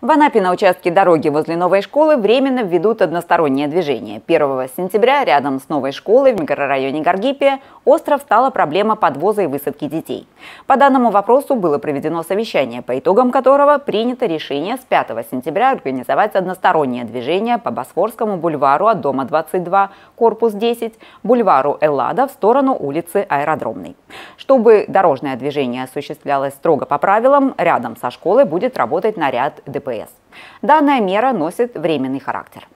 В Анапе на участке дороги возле новой школы временно введут одностороннее движение. 1 сентября рядом с новой школой в микрорайоне Гаргипия остров стала проблема подвоза и высадки детей. По данному вопросу было проведено совещание, по итогам которого принято решение с 5 сентября организовать одностороннее движение по Босфорскому бульвару от дома 22, корпус 10, бульвару Эллада в сторону улицы Аэродромной. Чтобы дорожное движение осуществлялось строго по правилам, рядом со школой будет работать наряд ДПС. Данная мера носит временный характер.